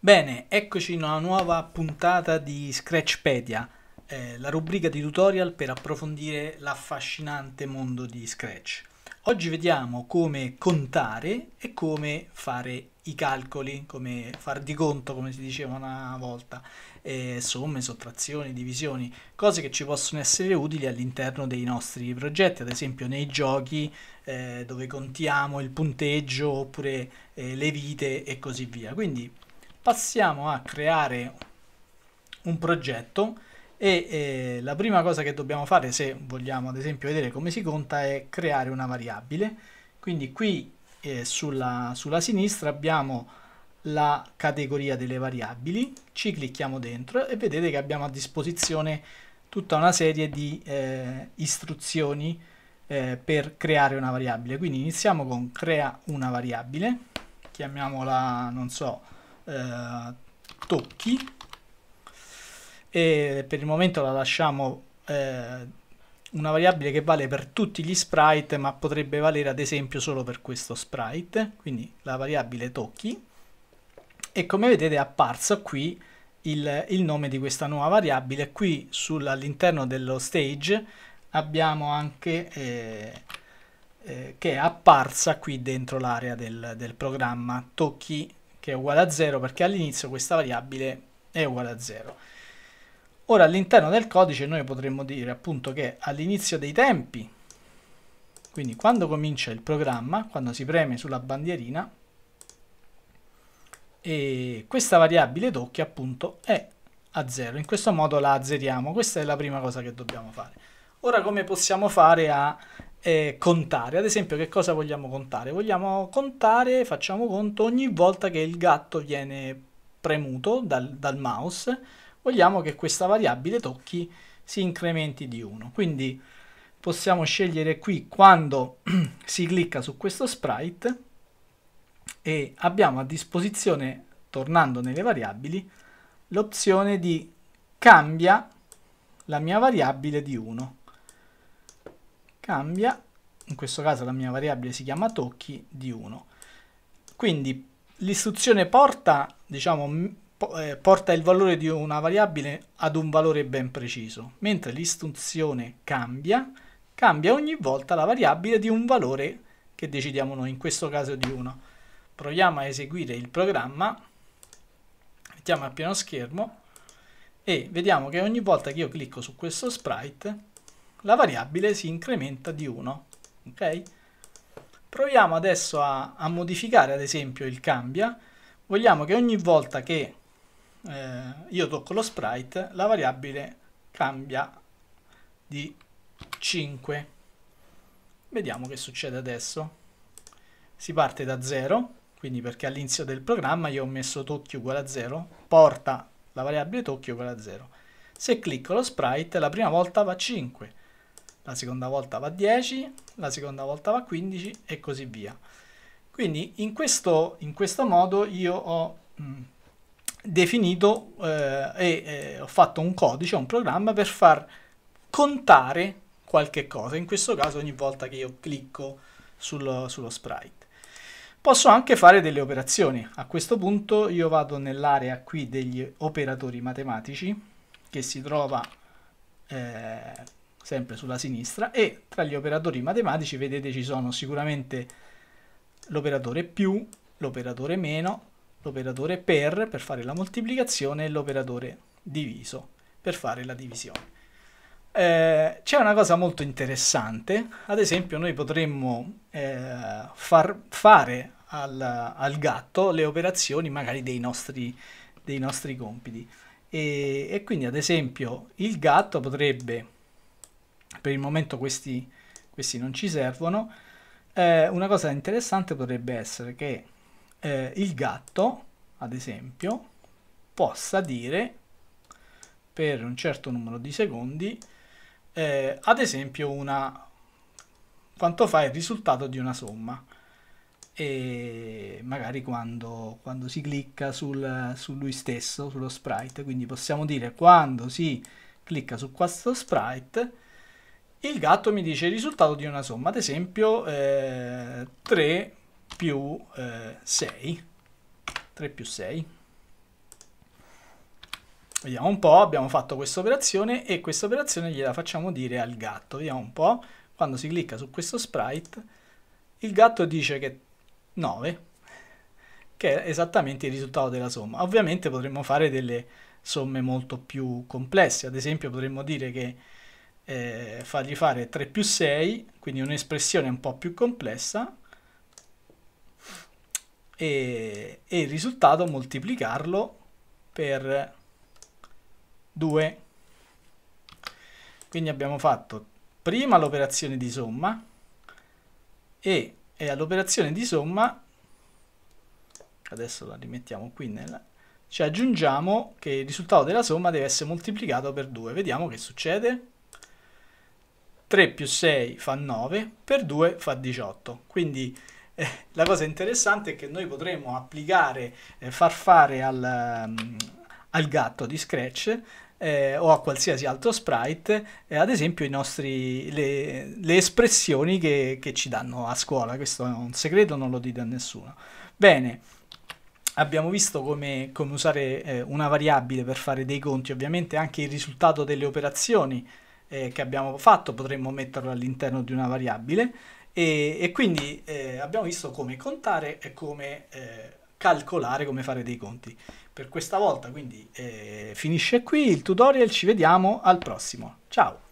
Bene, eccoci in una nuova puntata di Scratchpedia, eh, la rubrica di tutorial per approfondire l'affascinante mondo di Scratch. Oggi vediamo come contare e come fare i calcoli, come far di conto, come si diceva una volta, eh, somme, sottrazioni, divisioni, cose che ci possono essere utili all'interno dei nostri progetti, ad esempio nei giochi eh, dove contiamo il punteggio oppure eh, le vite e così via. Quindi passiamo a creare un progetto e eh, la prima cosa che dobbiamo fare se vogliamo ad esempio vedere come si conta è creare una variabile quindi qui eh, sulla, sulla sinistra abbiamo la categoria delle variabili ci clicchiamo dentro e vedete che abbiamo a disposizione tutta una serie di eh, istruzioni eh, per creare una variabile quindi iniziamo con crea una variabile chiamiamola non so eh, tocchi e per il momento la lasciamo eh, una variabile che vale per tutti gli sprite ma potrebbe valere ad esempio solo per questo sprite quindi la variabile tocchi e come vedete è apparso qui il, il nome di questa nuova variabile qui all'interno dello stage abbiamo anche eh, eh, che è apparsa qui dentro l'area del, del programma tocchi che è uguale a 0 perché all'inizio questa variabile è uguale a 0. Ora all'interno del codice noi potremmo dire appunto che all'inizio dei tempi, quindi quando comincia il programma, quando si preme sulla bandierina, e questa variabile tocchi appunto è a 0. In questo modo la azzeriamo, questa è la prima cosa che dobbiamo fare. Ora come possiamo fare a eh, contare. Ad esempio, che cosa vogliamo contare? Vogliamo contare, facciamo conto, ogni volta che il gatto viene premuto dal, dal mouse, vogliamo che questa variabile tocchi si incrementi di 1. Quindi possiamo scegliere qui quando si clicca su questo sprite e abbiamo a disposizione, tornando nelle variabili, l'opzione di cambia la mia variabile di 1 cambia, in questo caso la mia variabile si chiama tocchi di 1. Quindi l'istruzione porta, diciamo, eh, porta il valore di una variabile ad un valore ben preciso, mentre l'istruzione cambia, cambia ogni volta la variabile di un valore che decidiamo noi, in questo caso di 1. Proviamo a eseguire il programma, mettiamo a pieno schermo e vediamo che ogni volta che io clicco su questo sprite la variabile si incrementa di 1. Okay? Proviamo adesso a, a, modificare ad esempio il cambia. Vogliamo che ogni volta che eh, io tocco lo sprite la variabile cambia di 5. Vediamo che succede adesso. Si parte da 0, quindi perché all'inizio del programma io ho messo tocchi uguale a 0, porta la variabile tocchi uguale a 0. Se clicco lo sprite la prima volta va 5, la seconda volta va 10, la seconda volta va 15 e così via. Quindi in questo, in questo modo io ho mh, mm, definito eh, e eh, ho fatto un codice, un programma per far contare qualche cosa, in questo caso ogni volta che io clicco sul, sullo sprite. Posso anche fare delle operazioni, a questo punto io vado nell'area qui degli operatori matematici che si trova eh, sempre sulla sinistra, e tra gli operatori matematici, vedete, ci sono sicuramente l'operatore più, l'operatore meno, l'operatore per, per fare la moltiplicazione, e l'operatore diviso, per fare la divisione. Eh, c'è una cosa molto interessante, ad esempio noi potremmo eh, far fare al, al, gatto le operazioni magari dei nostri, dei nostri compiti e, e quindi ad esempio il gatto potrebbe per il momento questi, questi non ci servono. Eh, una cosa interessante potrebbe essere che eh, il gatto, ad esempio, possa dire per un certo numero di secondi, eh, ad esempio, una, quanto fa il risultato di una somma. E magari quando, quando si clicca sul, su lui stesso, sullo sprite, quindi possiamo dire quando si clicca su questo sprite il gatto mi dice il risultato di una somma, ad esempio eh, 3 più eh, 6. 3 più 6. Vediamo un po', abbiamo fatto questa operazione e questa operazione gliela facciamo dire al gatto. Vediamo un po', quando si clicca su questo sprite, il gatto dice che 9, che è esattamente il risultato della somma. Ovviamente potremmo fare delle somme molto più complesse, ad esempio potremmo dire che eh, fargli fare 3 più 6, quindi un'espressione un po' più complessa, e, e il risultato moltiplicarlo per 2. Quindi abbiamo fatto prima l'operazione di somma e, e all'operazione di somma, adesso la rimettiamo qui nella, ci aggiungiamo che il risultato della somma deve essere moltiplicato per 2. Vediamo che succede. 3 più 6 fa 9, per 2 fa 18. Quindi eh, la cosa interessante è che noi potremo applicare, eh, far fare al, um, al, gatto di Scratch eh, o a qualsiasi altro sprite, eh, ad esempio nostri, le, le, espressioni che, che ci danno a scuola. Questo è un segreto, non lo dite a nessuno. Bene abbiamo visto come, come usare eh, una variabile per fare dei conti, ovviamente anche il risultato delle operazioni eh, che abbiamo fatto, potremmo metterlo all'interno di una variabile e, e quindi eh, abbiamo visto come contare e come eh, calcolare, come fare dei conti. Per questa volta quindi eh, finisce qui il tutorial, ci vediamo al prossimo. Ciao!